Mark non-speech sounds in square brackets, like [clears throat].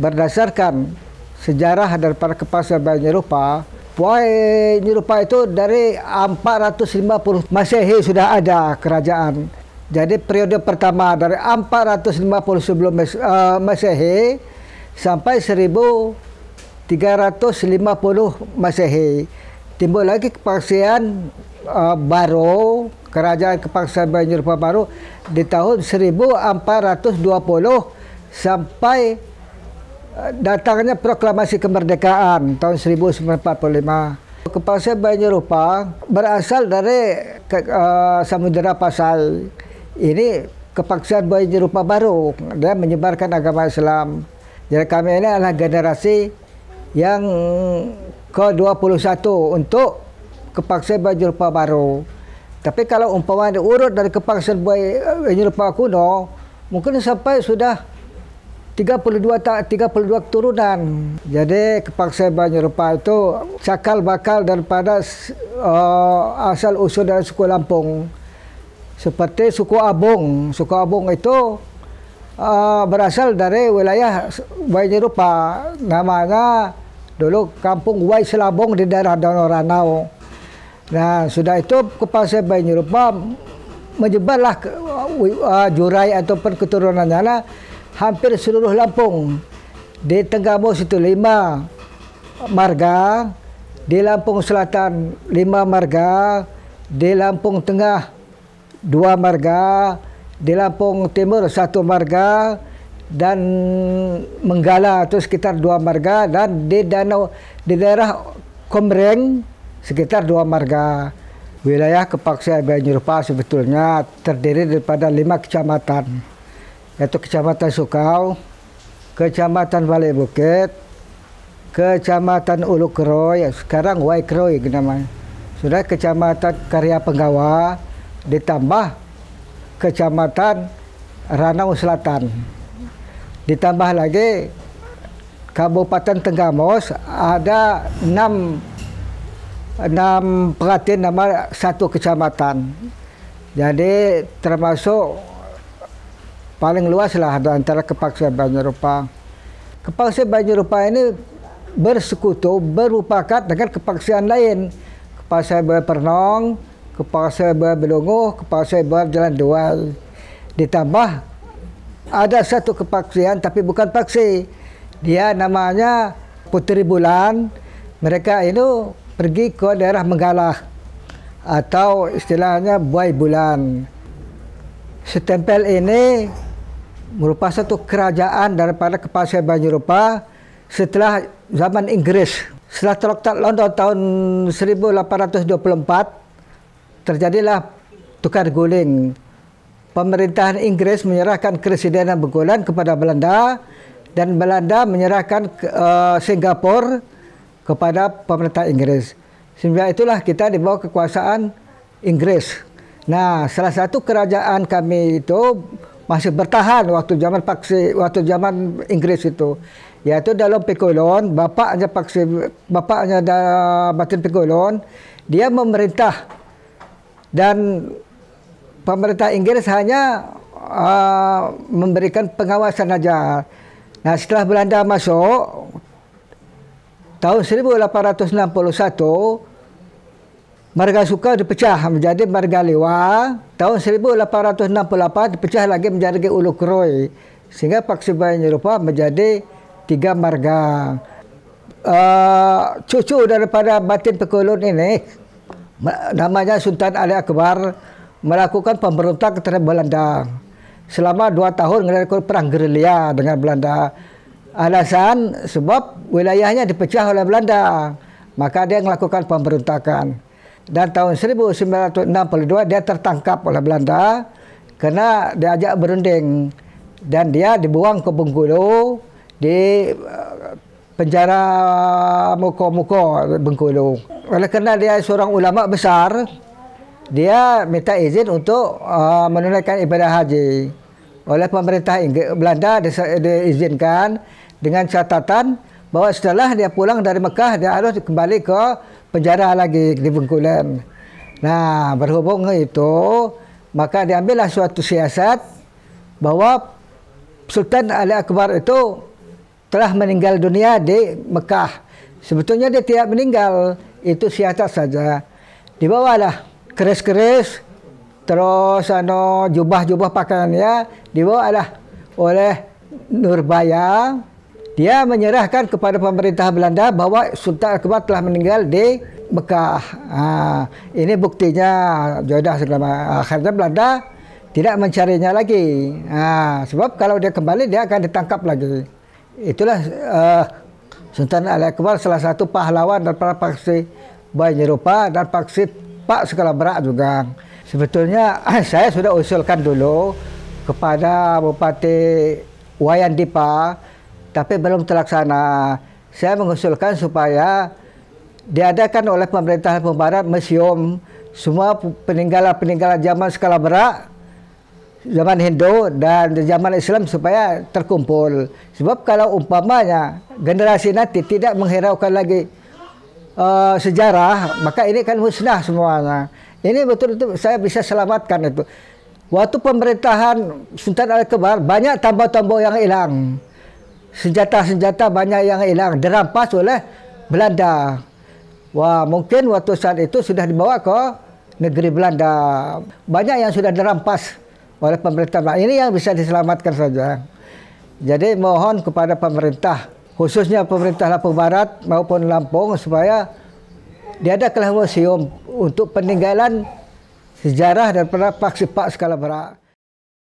berdasarkan sejarah dari para kepala Nyerupa, Nyerupa itu dari 450 Masehi sudah ada kerajaan. Jadi periode pertama dari 450 sebelum eh, Masehi sampai 1350 Masehi. Timbul lagi kepaksian uh, baru, kerajaan kepaksian Nyerupa baru di tahun 1420 sampai datangnya proklamasi kemerdekaan tahun 1945. Kepala saya Banyerupa berasal dari ke, uh, Samudera Pasal. Ini kepaksaan Banyurupa baru dan menyebarkan agama Islam. Jadi kami ini adalah generasi yang ke-21 untuk kepaksaan Banyurupa baru. Tapi kalau umpamanya diurut dari kepaksaan Banyurupa kuno, mungkin sampai sudah 32 puluh 32 keturunan. Jadi kepaksa Rupa itu cakal bakal daripada uh, asal usul dari suku Lampung. Seperti suku Abung. Suku Abung itu uh, berasal dari wilayah Rupa Namanya dulu kampung Wai Selabong di daerah Danau Ranau. Nah, sudah itu kepala Banyerupa menyebarlah uh, jurai ataupun keturunannya lah hampir seluruh Lampung. Di Tenggamus itu lima marga, di Lampung Selatan lima marga, di Lampung Tengah dua marga, di Lampung Timur satu marga, dan Menggala itu sekitar dua marga dan di danau di daerah Komreng sekitar dua marga. Wilayah Kepaksaan Banyurupa sebetulnya terdiri daripada lima kecamatan yaitu Kecamatan Sukau, Kecamatan Balai Bukit, Kecamatan Ulu Keroy, sekarang Wai Keroy namanya. Sudah Kecamatan Karya Penggawa ditambah Kecamatan Ranau Selatan. Ditambah lagi Kabupaten Tenggamos ada enam enam perhatian nama satu kecamatan. Jadi termasuk paling luas lah antara kepaksaan Banjarupa. Kepaksaan Banjarupa ini bersekutu, berupakat dengan kepaksaan lain. kepaksaan Pernong, kepaksaan Belungu, kepaksaan Jalan Dua. Ditambah ada satu kepaksaan tapi bukan paksi. Dia namanya Putri Bulan. Mereka itu pergi ke daerah Menggalah atau istilahnya buai bulan. Setempel ini merupakan satu kerajaan daripada kepala Eropa setelah zaman Inggris. Setelah Traktat London tahun 1824 terjadilah tukar guling. Pemerintahan Inggris menyerahkan keresidenan Begolan kepada Belanda dan Belanda menyerahkan uh, Singapura kepada pemerintah Inggris. Sehingga itulah kita dibawa kekuasaan Inggris. Nah, salah satu kerajaan kami itu masih bertahan waktu zaman paksi waktu zaman Inggris itu yaitu dalam Pekolon bapaknya paksi bapaknya da, Pekolon dia memerintah dan pemerintah Inggris hanya uh, memberikan pengawasan saja. Nah setelah Belanda masuk tahun 1861 Marga Suka dipecah menjadi Marga Lewa. Tahun 1868 dipecah lagi menjadi Ulu Keroi. Sehingga Paksi Bayan Yerupa menjadi tiga marga. Uh, cucu daripada Batin Pekulun ini, namanya Sultan Ali Akbar, melakukan pemberontak terhadap Belanda. Selama dua tahun melakukan perang gerilya dengan Belanda. Alasan sebab wilayahnya dipecah oleh Belanda. Maka dia melakukan pemberontakan. dan tahun 1962 dia tertangkap oleh Belanda kerana dia ajak berunding dan dia dibuang ke Bengkulu di eh, penjara Muko Muko Bengkulu. Oleh kerana dia seorang ulama besar, dia minta izin untuk uh, menunaikan ibadah haji oleh pemerintah Inggris Belanda diizinkan dengan catatan bahawa setelah dia pulang dari Mekah dia harus kembali ke penjara lagi di Bengkulen. Nah, berhubung itu, maka diambillah suatu siasat bahwa Sultan Ali Akbar itu telah meninggal dunia di Mekah. Sebetulnya dia tidak meninggal, itu siasat saja. Dibawalah keris-keris, terus ano jubah-jubah pakaiannya dibawalah oleh Nurbaya dia menyerahkan kepada pemerintah Belanda bahwa Sultan Akbar telah meninggal di Mekah. ini buktinya jodoh segala Akhirnya Belanda tidak mencarinya lagi. sebab kalau dia kembali dia akan ditangkap lagi. Itulah uh, Sultan Ali Akbar salah satu pahlawan dan para paksi banyak rupa dan paksi Pak skala berat juga. Sebetulnya [clears throat] saya sudah usulkan dulu kepada Bupati Wayan Dipa tapi belum terlaksana. Saya mengusulkan supaya diadakan oleh pemerintah Barat museum semua peninggalan-peninggalan zaman skala berat, zaman Hindu dan zaman Islam supaya terkumpul. Sebab kalau umpamanya generasi nanti tidak menghiraukan lagi uh, sejarah, maka ini kan musnah semuanya. Ini betul-betul saya bisa selamatkan itu. Waktu pemerintahan Sultan Al-Kebar banyak tambah-tambah yang hilang senjata-senjata banyak yang hilang dirampas oleh Belanda. Wah, mungkin waktu saat itu sudah dibawa ke negeri Belanda. Banyak yang sudah dirampas oleh pemerintah. Nah, ini yang bisa diselamatkan saja. Jadi mohon kepada pemerintah, khususnya pemerintah Lampung Barat maupun Lampung supaya diadakanlah museum untuk peninggalan sejarah dan para paksi pak skala berat.